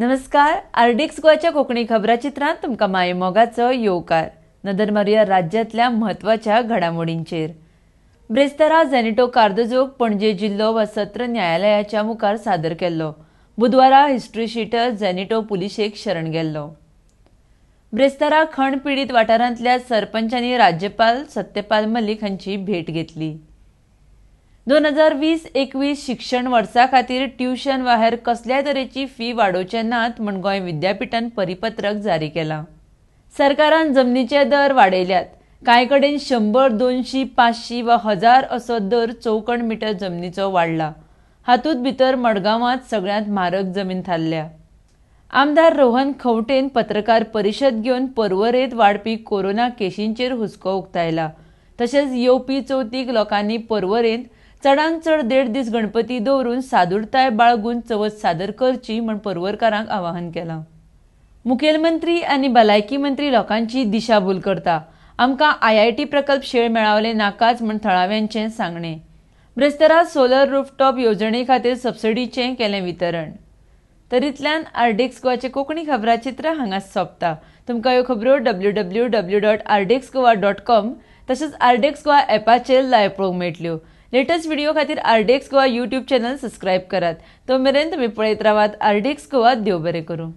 नमस्कार आरडीक्स गोवाच्या कोकणी खबरा तुमका तुमकां मोगाचो येवकार नदर मारुया राज्यांतल्या म्हत्वाच्या घडामोडींचेर ब्रेस्तारा झेनिटो कार्दोजोक पणजे जिल्लो व सत्र न्यायालयाच्या मुखार सादर केल्लो बुधवारा हिस्ट्री शिटर झेनिटो पुलिशेक शरण गेल्लो ब्रेस्तारा खण पिडीत वाठारांतल्या सरपंचांनी राज्यपाल सत्यपाल मलिक हांची भेट घेतली दोन हजार वीस एकवीस शिक्षण वर्सा खातीर ट्युशन वा कसल्या तरेची फी वाडोवचे नात म्हूण गोंय विद्यापीठान परिपत्रक जारी केलां सरकारान जमनीचे दर वाडयल्यात कांय कडेन शंबर दोनशी पांचशी वा हजार असो दर चौकण मिटर जमनीचो वाडला हातूंत भितर मडगांवांत सगळ्यांत म्हारग जमीन थारल्या आमदार रोहन खंवटेन पत्रकार परिशद घेवन पर्वरेत वाडपी कोरोना केशींचेर हुस्को उक्तायला तशेंच येवपी चवथीक लोकांनी पर्वरेंत चड देड दीस गणपती दवरून सादुरताय बाळगून चवथ सादर करची म्हण परवरकारांक आवाहन केलां मुखेलमंत्री आणि भलायकी मंत्री लोकांची दिशाभूल करता आमकां आय आय टी प्रकल्प शेळ मेळावले नाकाच म्हण थळाव्यांचे सांगणे ब्रेस्तरा सोलर रूफटॉप येवजणे खातीर सबसिडीचे केले वितरण तरीतल्यान आरडेक्स गोवाचे कोंकणी खबराचित्र हांगा सोंपता तुमकां ह्यो खबरो W W W dot RDX Goa dot com तशेंच आरडेक्स गोवा एपाचेर लायव्ह पळोवंक मेळटल्यो लेटेस्ट व्हिडिओ खातीर RDX Goa YouTube channel subscribe करात तो मेरेन तुमी पळयत रावात आरडीएक्स गोवा देव बरें करूं